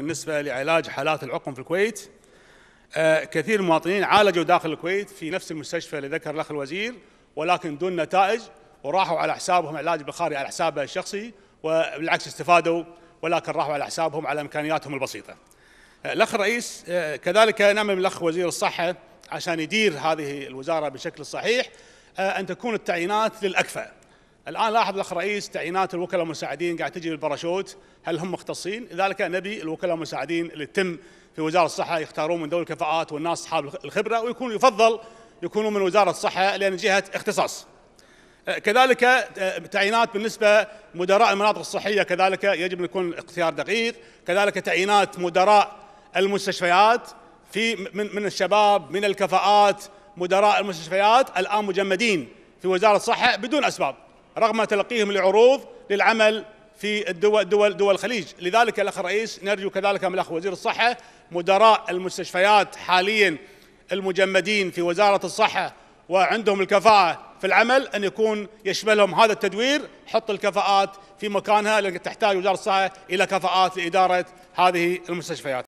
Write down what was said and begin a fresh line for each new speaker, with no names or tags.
بالنسبة لعلاج حالات العقم في الكويت آه، كثير من المواطنين عالجوا داخل الكويت في نفس المستشفى اللي ذكر الأخ الوزير ولكن دون نتائج وراحوا على حسابهم علاج بخاري على حسابه الشخصي وبالعكس استفادوا ولكن راحوا على حسابهم على إمكانياتهم البسيطة آه، الأخ الرئيس آه، كذلك نعمل من الأخ وزير الصحة عشان يدير هذه الوزارة بشكل صحيح أن تكون التعيينات للأكفأ الان لاحظ الاخ رئيس تعيينات الوكلاء المساعدين قاعد تجي بالباراشوت هل هم مختصين؟ لذلك نبي الوكلاء المساعدين اللي تم في وزاره الصحه يختارون من دول الكفاءات والناس اصحاب الخبره ويكون يفضل يكونوا من وزاره الصحه لان جهه اختصاص. آه، كذلك آه، تعيينات بالنسبه مدراء المناطق الصحيه كذلك يجب ان يكون اختيار دقيق، كذلك تعيينات مدراء المستشفيات في من من الشباب من الكفاءات مدراء المستشفيات الان مجمدين في وزاره الصحه بدون اسباب. رغم تلقيهم لعروض للعمل في الدول دول دول الخليج لذلك الاخ الرئيس نرجو كذلك من الاخ وزير الصحه مدراء المستشفيات حاليا المجمدين في وزاره الصحه وعندهم الكفاءه في العمل ان يكون يشملهم هذا التدوير حط الكفاءات في مكانها لان تحتاج وزاره الصحه الى كفاءات لاداره هذه المستشفيات